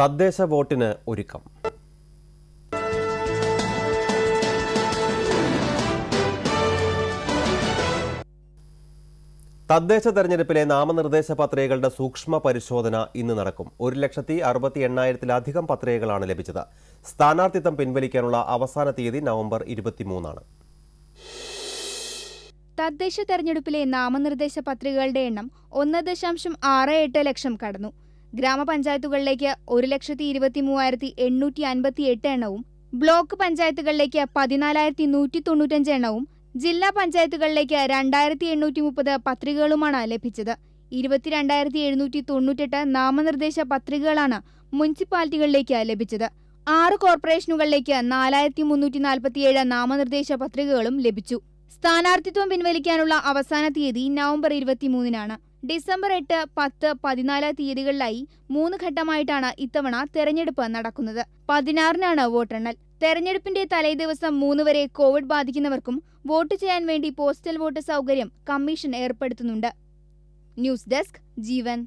തദ്ദേശ വോട്ടിന് ഒരുക്കം തദ്ദേശ തെരഞ്ഞെടുപ്പിലെ നാമനിർദ്ദേശ പത്രികകളുടെ സൂക്ഷ്മ പരിശോധന ഇന്ന് നടക്കും ഒരു ലക്ഷത്തി അറുപത്തി എണ്ണായിരത്തിലധികം പത്രികകളാണ് ലഭിച്ചത് സ്ഥാനാർത്ഥിത്വം പിൻവലിക്കാനുള്ള അവസാന തീയതി നവംബർ ഇരുപത്തിമൂന്നാണ് തദ്ദേശ തെരഞ്ഞെടുപ്പിലെ നാമനിർദ്ദേശ പത്രികകളുടെ എണ്ണം ഒന്ന് ദശാംശം ആറ് എട്ട് ലക്ഷം കടന്നു ഗ്രാമപഞ്ചായത്തുകളിലേക്ക് ഒരു ലക്ഷത്തി ഇരുപത്തി മൂവായിരത്തി എണ്ണൂറ്റി അൻപത്തി എട്ട് എണ്ണവും ബ്ലോക്ക് പഞ്ചായത്തുകളിലേക്ക് പതിനാലായിരത്തി നൂറ്റി തൊണ്ണൂറ്റഞ്ച് എണ്ണവും ജില്ലാ പഞ്ചായത്തുകളിലേക്ക് രണ്ടായിരത്തി എണ്ണൂറ്റി മുപ്പത് പത്രികകളുമാണ് ലഭിച്ചത് ഇരുപത്തിരണ്ടായിരത്തി എഴുന്നൂറ്റി തൊണ്ണൂറ്റെട്ട് നാമനിർദ്ദേശ പത്രികകളാണ് മുനിസിപ്പാലിറ്റികളിലേക്ക് ലഭിച്ചത് ആറ് കോർപ്പറേഷനുകളിലേക്ക് നാലായിരത്തി മുന്നൂറ്റി നാൽപ്പത്തിയേഴ് നാമനിർദ്ദേശ പത്രികകളും ലഭിച്ചു സ്ഥാനാർത്ഥിത്വം പിൻവലിക്കാനുള്ള അവസാന തീയതി നവംബർ ഇരുപത്തിമൂന്നിനാണ് ഡിസംബർ എട്ട് പത്ത് പതിനാല് തീയതികളിലായി മൂന്ന് ഘട്ടമായിട്ടാണ് ഇത്തവണ തെരഞ്ഞെടുപ്പ് നടക്കുന്നത് പതിനാറിനാണ് വോട്ടെണ്ണൽ തെരഞ്ഞെടുപ്പിന്റെ തലേദിവസം മൂന്ന് വരെ കോവിഡ് ബാധിക്കുന്നവർക്കും വോട്ട് ചെയ്യാൻ വേണ്ടി പോസ്റ്റൽ വോട്ട് സൗകര്യം കമ്മീഷൻ ഏർപ്പെടുത്തുന്നുണ്ട് ന്യൂസ് ഡെസ്ക് ജീവൻ